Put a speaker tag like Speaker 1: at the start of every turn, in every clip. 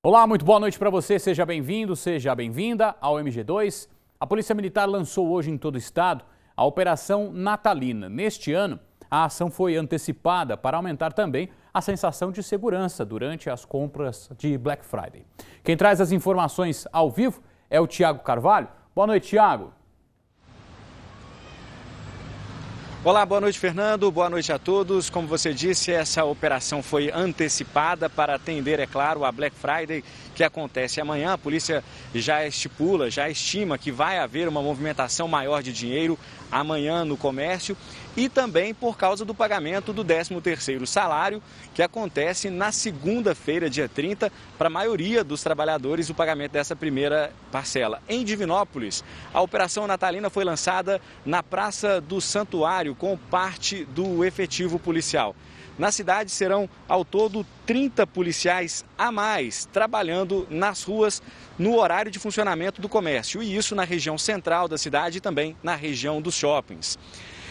Speaker 1: Olá, muito boa noite para você. Seja bem-vindo, seja bem-vinda ao MG2. A Polícia Militar lançou hoje em todo o estado a Operação Natalina. Neste ano, a ação foi antecipada para aumentar também a sensação de segurança durante as compras de Black Friday. Quem traz as informações ao vivo é o Tiago Carvalho. Boa noite,
Speaker 2: Tiago. Olá, boa noite, Fernando. Boa noite a todos. Como você disse, essa operação foi antecipada para atender, é claro, a Black Friday que acontece amanhã. A polícia já estipula, já estima que vai haver uma movimentação maior de dinheiro amanhã no comércio e também por causa do pagamento do 13º salário, que acontece na segunda-feira, dia 30, para a maioria dos trabalhadores o pagamento dessa primeira parcela. Em Divinópolis, a operação natalina foi lançada na Praça do Santuário com parte do efetivo policial. Na cidade serão ao todo 30 policiais a mais trabalhando nas ruas no horário de funcionamento do comércio, e isso na região central da cidade e também na região dos shoppings.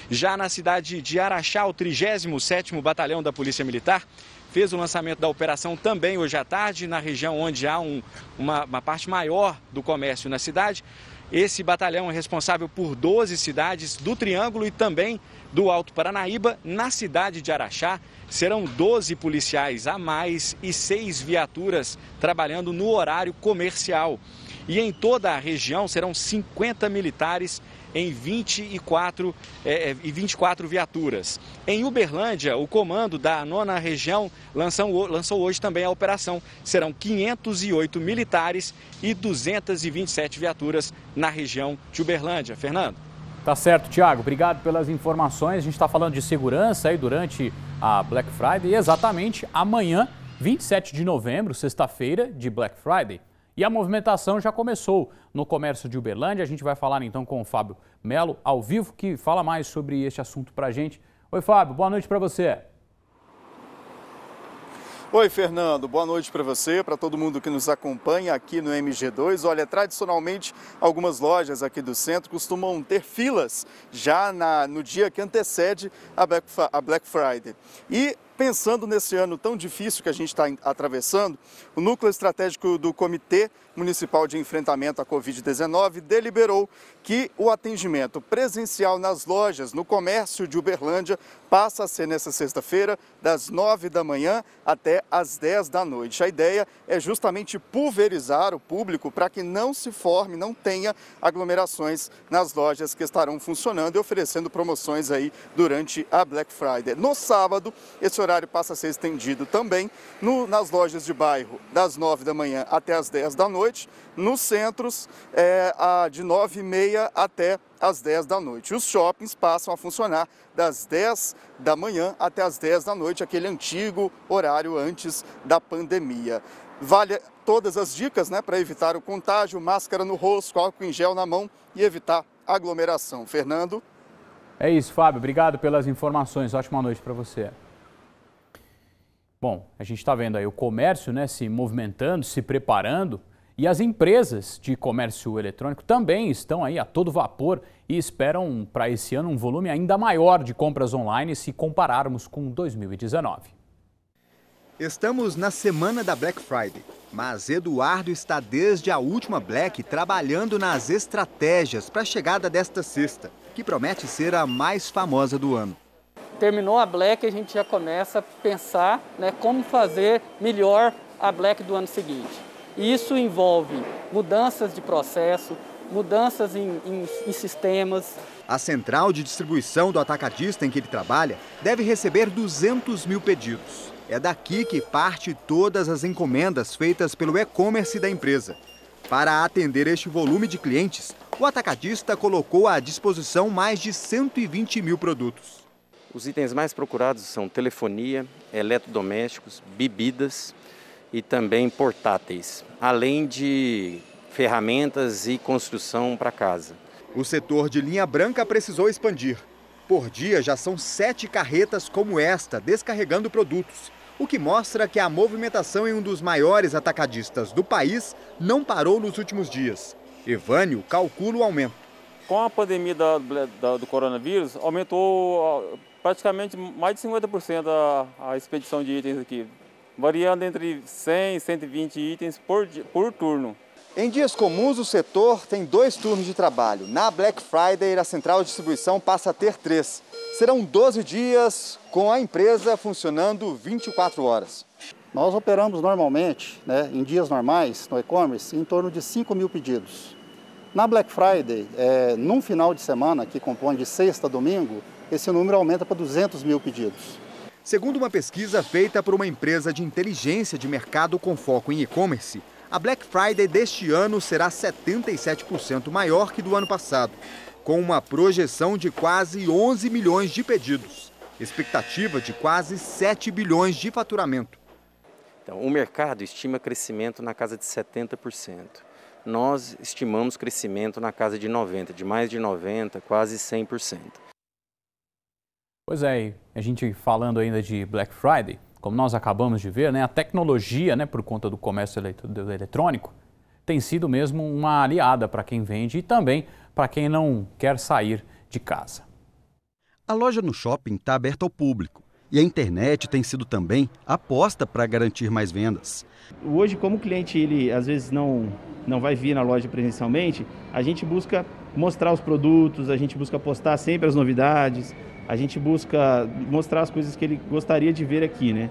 Speaker 2: Já na cidade de Araxá, o 37º Batalhão da Polícia Militar fez o lançamento da operação também hoje à tarde, na região onde há um, uma, uma, parte maior do comércio na cidade. Esse batalhão é responsável por 12 cidades do Triângulo e também do Alto Paranaíba. Na cidade de Araxá, serão 12 policiais a mais e seis viaturas trabalhando no horário comercial. E em toda a região serão 50 militares em 24 é, é e 24 viaturas. Em Uberlândia, o comando da nona região lançou, lançou hoje também a operação. Serão 508 militares e 227 viaturas na região de Uberlândia. Fernando.
Speaker 1: Tá certo, Tiago. Obrigado pelas informações. A gente está falando de segurança aí durante a Black Friday e exatamente amanhã, 27 de novembro, sexta-feira de Black Friday. E a movimentação já começou no comércio de Uberlândia. A gente vai falar então com o Fábio Melo, ao vivo, que fala mais sobre este assunto para a gente. Oi, Fábio, boa noite para você.
Speaker 3: Oi, Fernando. Boa noite para você, para todo mundo que nos acompanha aqui no MG2. Olha, tradicionalmente, algumas lojas aqui do centro costumam ter filas já na, no dia que antecede a Black, a Black Friday. E Pensando nesse ano tão difícil que a gente está atravessando, o núcleo estratégico do Comitê Municipal de Enfrentamento à Covid-19 deliberou que o atendimento presencial nas lojas, no comércio de Uberlândia, passa a ser nessa sexta-feira, das 9 da manhã até as 10 da noite. A ideia é justamente pulverizar o público para que não se forme, não tenha aglomerações nas lojas que estarão funcionando e oferecendo promoções aí durante a Black Friday. No sábado, esse horário passa a ser estendido também no, nas lojas de bairro, das 9 da manhã até as 10 da noite, nos centros, é, a, de 9 e meia até às 10 da noite. Os shoppings passam a funcionar das 10 da manhã até as 10 da noite, aquele antigo horário antes da pandemia. Vale todas as dicas né, para evitar o contágio, máscara no rosto, álcool em gel na mão e evitar aglomeração. Fernando?
Speaker 1: É isso, Fábio. Obrigado pelas informações. Ótima noite para você. Bom, a gente está vendo aí o comércio né, se movimentando, se preparando e as empresas de comércio eletrônico também estão aí a todo vapor e esperam para esse ano um volume ainda maior de compras online se compararmos com 2019.
Speaker 4: Estamos na semana da Black Friday, mas Eduardo está desde a última Black trabalhando nas estratégias para a chegada desta sexta, que promete ser a mais famosa do ano
Speaker 5: terminou a Black, a gente já começa a pensar né, como fazer melhor a Black do ano seguinte. E isso envolve mudanças de processo, mudanças em,
Speaker 4: em, em, sistemas. A central de distribuição do atacadista em que ele trabalha deve receber 200 mil pedidos. É daqui que parte todas as encomendas feitas pelo e-commerce da empresa. Para atender este volume de clientes, o
Speaker 6: atacadista colocou à disposição mais de 120 mil produtos. Os itens mais procurados são telefonia, eletrodomésticos, bebidas e também portáteis, além de ferramentas e construção para casa.
Speaker 4: O setor de linha branca precisou expandir. Por dia já são sete carretas como esta descarregando produtos, o que mostra que a movimentação em um dos maiores atacadistas do país não parou nos últimos dias. Evânio calcula o aumento.
Speaker 5: Com a pandemia da, da, do coronavírus, aumentou praticamente mais de 50% a, a expedição de itens aqui, variando entre 100 e 120 itens por,
Speaker 4: por turno. Em dias comuns, o setor tem dois turnos de trabalho. Na Black Friday, a central de distribuição passa a ter três. Serão 12 dias com a empresa funcionando 24 horas. Nós operamos normalmente,
Speaker 3: né, em dias normais, no e-commerce, em torno de 5 mil pedidos. Na Black Friday,
Speaker 4: é, num final de semana, que compõe de sexta a domingo, esse número aumenta para 200 mil pedidos. Segundo uma pesquisa feita por uma empresa de inteligência de mercado com foco em e-commerce, a Black Friday deste ano será 77% maior que do ano passado, com uma projeção de quase 11 milhões de pedidos, expectativa de quase 7 bilhões de faturamento.
Speaker 6: Então, o mercado estima crescimento na casa de 70%. Nós estimamos crescimento na casa de 90%, de mais de 90%, quase 100%.
Speaker 1: Pois é, a gente falando ainda de Black Friday, como nós acabamos de ver, né, a tecnologia, né, por conta do comércio eletrônico, tem sido mesmo uma aliada para quem vende e também para quem não quer sair de casa. A loja no shopping está aberta ao
Speaker 6: público e a internet tem sido também aposta para garantir mais vendas. Hoje, como o cliente ele às vezes não não vai vir na loja presencialmente, a gente busca mostrar os produtos, a gente busca postar sempre as novidades, a gente busca mostrar as coisas que ele gostaria de ver aqui, né?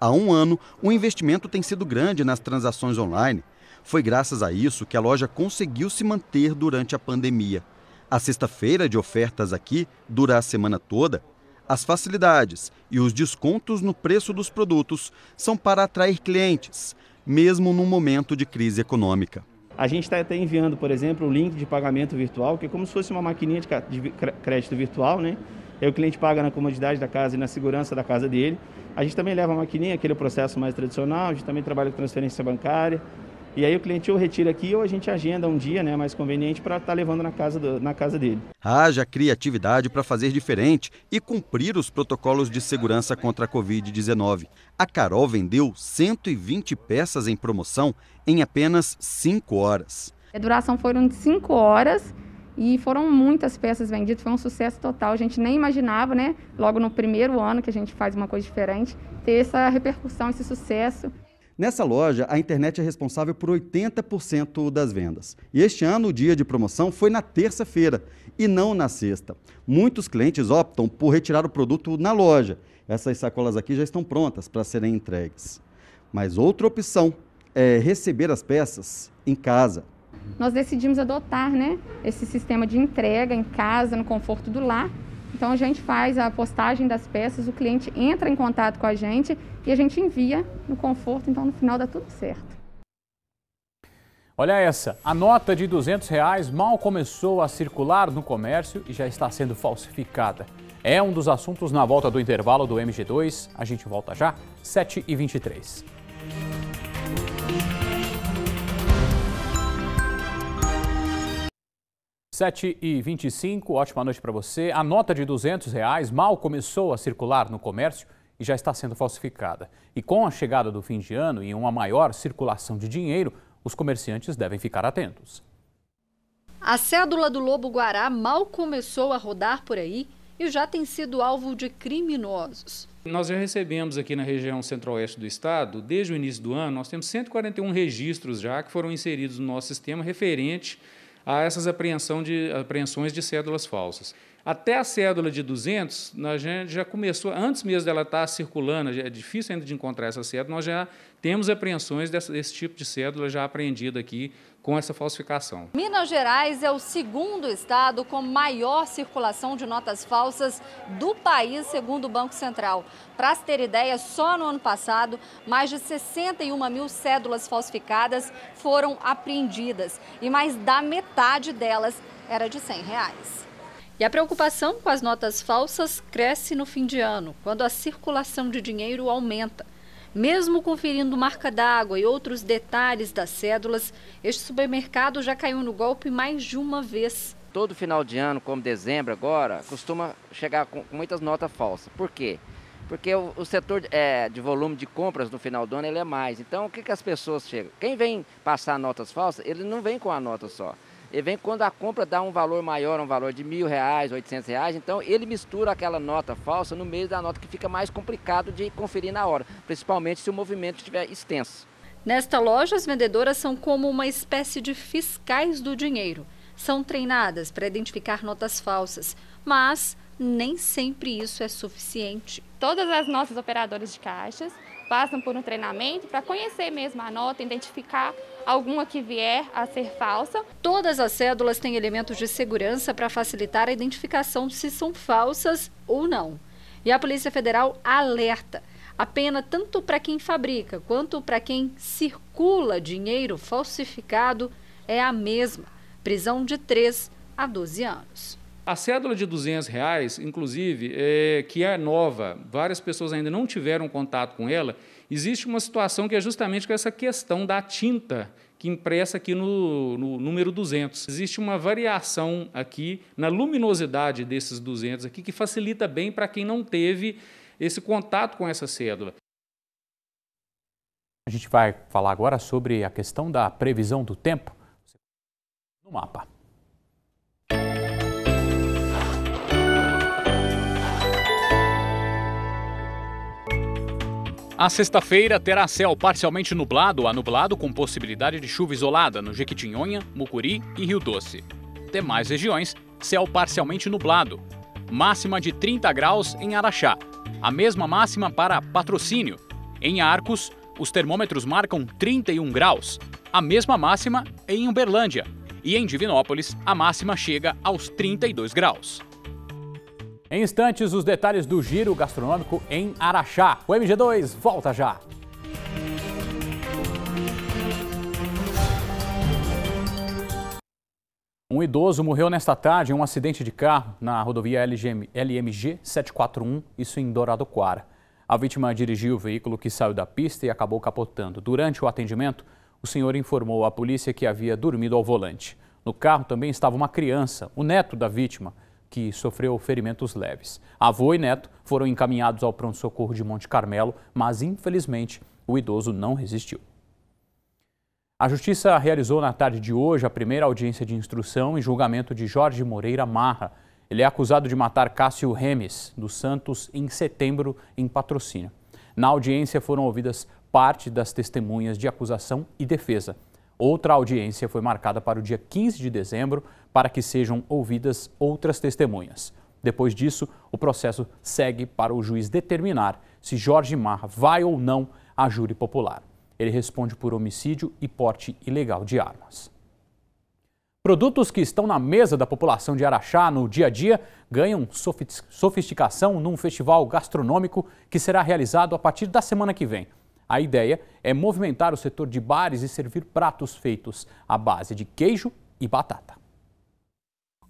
Speaker 6: Há um ano, o investimento tem sido grande nas transações online. Foi graças a isso que a loja conseguiu se manter durante a pandemia. A sexta-feira de ofertas aqui dura a semana toda. As facilidades e os descontos no preço dos produtos são para atrair clientes, mesmo num momento de crise econômica. A gente está até enviando, por exemplo, o link de pagamento virtual, que é como se fosse uma maquininha de crédito virtual, né? aí o cliente paga na comodidade da casa e na segurança da casa dele. A gente também leva a maquininha, aquele processo mais tradicional, a gente também trabalha com transferência bancária. E aí o cliente ou retira aqui ou a gente agenda um dia né, mais conveniente para estar tá levando na casa, do, na casa dele. Haja criatividade para fazer diferente e cumprir os protocolos de segurança contra a Covid-19. A Carol vendeu 120 peças em promoção em apenas 5 horas.
Speaker 7: A duração foram de 5 horas e foram muitas peças vendidas, foi um sucesso total. A gente nem imaginava, né? Logo no primeiro ano que a gente faz uma coisa diferente, ter essa repercussão, esse sucesso.
Speaker 6: Nessa loja, a internet é responsável por 80% das vendas. E este ano, o dia de promoção foi na terça-feira e não na sexta. Muitos clientes optam por retirar o produto na loja. Essas sacolas aqui já estão prontas para serem entregues. Mas outra opção é receber as peças em casa
Speaker 7: nós decidimos adotar né, esse sistema de entrega em casa, no conforto do lar. Então a gente faz a postagem das peças, o cliente entra em contato com a gente e a gente envia no conforto, então no final dá tudo certo.
Speaker 1: Olha essa, a nota de 200 reais mal começou a circular no comércio e já está sendo falsificada. É um dos assuntos na volta do intervalo do MG2. A gente volta já, 7h23. 7 e 25 ótima noite para você. A nota de 200 reais mal começou a circular no comércio e já está sendo falsificada. E com a chegada do fim de ano e uma maior circulação de dinheiro, os comerciantes devem ficar atentos.
Speaker 7: A cédula do Lobo Guará mal começou a rodar por aí e já tem sido alvo de criminosos.
Speaker 5: Nós já recebemos aqui na região centro-oeste do estado, desde o início do ano, nós temos 141 registros já que foram inseridos no nosso sistema referente a essas apreensão de, apreensões de cédulas falsas. Até a cédula de 200, nós já, já começou, antes mesmo dela estar tá circulando, é difícil ainda de encontrar essa cédula, nós já temos apreensões desse, desse tipo de cédula já apreendida aqui com essa falsificação.
Speaker 7: Minas Gerais é o segundo estado com maior circulação de notas falsas do país, segundo o Banco Central. Para se ter ideia, só no ano passado, mais de 61 mil cédulas falsificadas foram apreendidas e mais da metade delas era de 100 reais. E a preocupação com as notas falsas cresce no fim de ano, quando a circulação de dinheiro aumenta. Mesmo conferindo marca d'água e outros detalhes das cédulas, este supermercado já caiu no golpe mais de uma vez. Todo final de ano, como dezembro agora, costuma chegar com muitas notas falsas. Por quê? Porque o, o setor é, de volume de compras no final do ano ele é mais. Então, o que, que as pessoas chegam? Quem vem passar notas falsas, ele não vem com a nota só. Ele vem quando a compra dá um valor maior, um valor de mil reais, oitocentos reais, então ele mistura aquela nota falsa no meio da nota que fica mais complicado de conferir na hora, principalmente se o movimento estiver extenso. Nesta loja, as vendedoras são como uma espécie de fiscais do dinheiro. São treinadas para identificar notas falsas, mas nem sempre isso é suficiente. Todas as nossas operadoras de caixas passam por um treinamento para conhecer mesmo a nota, identificar alguma que vier a ser falsa. Todas as cédulas têm elementos de segurança para facilitar a identificação se são falsas ou não. E a Polícia Federal alerta a pena tanto para quem fabrica quanto para quem circula dinheiro falsificado é a mesma, prisão de 3 a 12 anos.
Speaker 5: A cédula de 200 reais, inclusive, é, que é nova, várias pessoas ainda não tiveram contato com ela, existe uma situação que é justamente com essa questão da tinta que impressa aqui no, no, número 200. Existe uma variação aqui na luminosidade desses 200 aqui que facilita bem para quem não teve esse contato com essa cédula.
Speaker 1: A gente vai falar agora sobre a questão da previsão do tempo no mapa. A sexta-feira terá céu parcialmente nublado a nublado com possibilidade de chuva isolada no Jequitinhonha, Mucuri e Rio Doce. Demais regiões, céu parcialmente nublado. Máxima de 30 graus em Araxá. A mesma máxima para Patrocínio. Em Arcos, os termômetros marcam 31 graus. A mesma máxima em Uberlândia. E em Divinópolis, a máxima chega aos 32 graus. Em instantes, os detalhes do giro gastronômico em Araxá. O MG2 volta já. Um idoso morreu nesta tarde em um acidente de carro na rodovia LGM, LMG 741, isso em Dourado Quara. A vítima dirigiu o veículo que saiu da pista e acabou capotando. Durante o atendimento, o senhor informou à polícia que havia dormido ao volante. No carro também estava uma criança, o neto da vítima que sofreu ferimentos leves. Avô e neto foram encaminhados ao pronto-socorro de Monte Carmelo, mas infelizmente o idoso não resistiu. A Justiça realizou na tarde de hoje a primeira audiência de instrução e julgamento de Jorge Moreira Marra. Ele é acusado de matar Cássio Remes, dos Santos, em setembro, em patrocínio. Na audiência foram ouvidas parte das testemunhas de acusação e defesa. Outra audiência foi marcada para o dia 15 de dezembro para que sejam ouvidas outras testemunhas. Depois disso, o processo segue para o juiz determinar se Jorge Marra vai ou não à júri popular. Ele responde por homicídio e porte ilegal de armas. Produtos que estão na mesa da população de Araxá no dia a dia ganham sofisticação num festival gastronômico que será realizado a partir da semana que vem. A ideia é movimentar o setor de bares e servir pratos feitos à base de queijo e batata.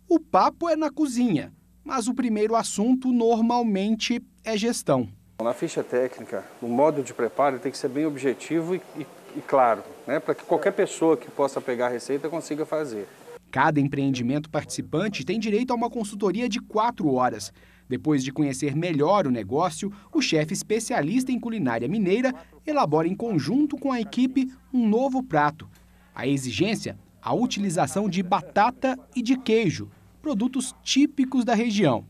Speaker 8: O papo é na cozinha, mas o primeiro assunto normalmente é gestão. Na ficha técnica, o modo de preparo tem que ser bem objetivo e, e, e claro, né, para que qualquer pessoa que possa pegar a receita consiga fazer. Cada empreendimento participante tem direito a uma consultoria de quatro horas. Depois de conhecer melhor o negócio, o chefe especialista em culinária mineira elabora em conjunto com a equipe um novo prato. A exigência? A utilização de batata e de queijo, produtos típicos da região.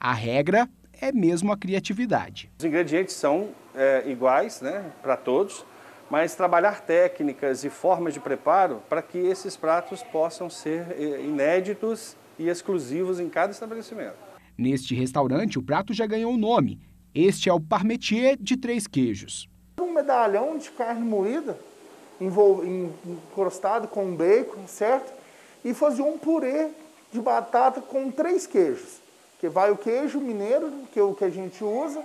Speaker 8: A regra é mesmo a criatividade.
Speaker 2: Os ingredientes são é, iguais né, para todos, mas trabalhar técnicas e formas de preparo para que esses pratos possam ser eh, inéditos e exclusivos em cada estabelecimento.
Speaker 8: Neste restaurante, o prato já ganhou o um nome. Este é o parmetier de três queijos.
Speaker 3: Um medalhão de carne moída, encrostado com bacon, certo? E fazer um purê de batata com três queijos. Que vai o queijo mineiro, que é o que a gente usa,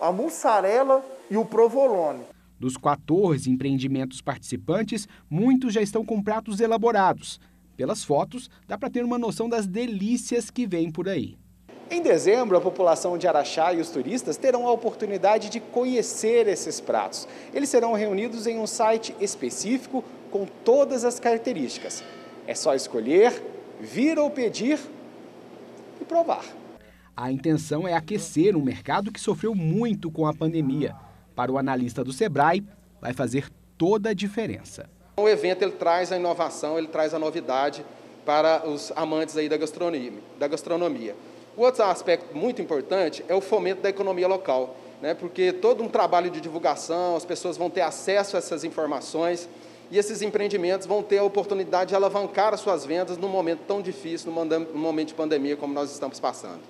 Speaker 3: a mussarela e o provolone.
Speaker 8: Dos 14 empreendimentos participantes, muitos já estão com pratos elaborados. Pelas fotos, dá para ter uma noção das delícias que vem por aí. Em dezembro, a população de Araxá e os turistas terão a oportunidade de conhecer esses pratos. Eles serão reunidos em um site específico com todas as características. É só escolher, vir ou pedir e provar. A intenção é aquecer um mercado que sofreu muito com a pandemia para o analista do Sebrae, vai fazer toda a diferença. O evento ele traz a inovação, ele traz a novidade para os amantes aí da gastronomia. Da gastronomia. O outro aspecto muito importante é o fomento da economia local, né? porque todo um trabalho de divulgação, as pessoas vão ter acesso a essas informações e esses empreendimentos vão ter a oportunidade de alavancar as suas vendas num momento tão difícil, num momento de pandemia como nós estamos passando.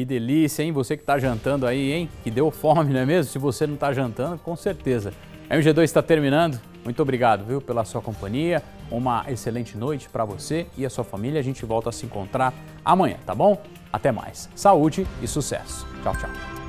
Speaker 1: Que delícia, hein? Você que está jantando aí, hein? Que deu fome, não é mesmo? Se você não está jantando, com certeza. A MG2 está terminando. Muito obrigado, viu, pela sua companhia. Uma excelente noite para você e a sua família. A gente volta a se encontrar amanhã, tá bom? Até mais. Saúde e sucesso. Tchau, tchau.